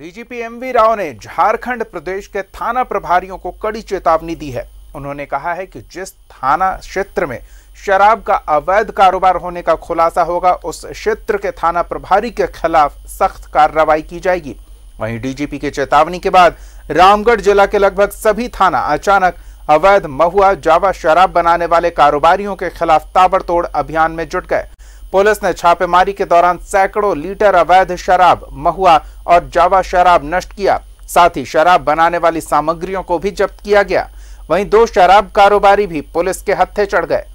DGP MV Rao ने झारखंड प्रदेश के थाना प्रभारियों को कड़ी चेतावनी दी है उन्होंने कहा है कि जिस थाना क्षेत्र में शराब का अवैध कारोबार होने का खुलासा होगा उस क्षेत्र के थाना प्रभारी के खिलाफ सख्त कार्रवाई की जाएगी वहीं डीजीपी के चेतावनी के बाद रामगढ़ जिला के लगभग सभी थाना अचानक अवैध महुआ जावा शराब बनाने वाले कारोबारियों के खिलाफ ताबड़तोड़ अभियान में जुट गए पुलिस ने छापेमारी के दौरान सैकड़ों लीटर अवैध शराब महुआ और जावा शराब नष्ट किया साथ ही शराब बनाने वाली सामग्रियों को भी जब्त किया गया वहीं दो शराब कारोबारी भी पुलिस के हत्थे चढ़ गए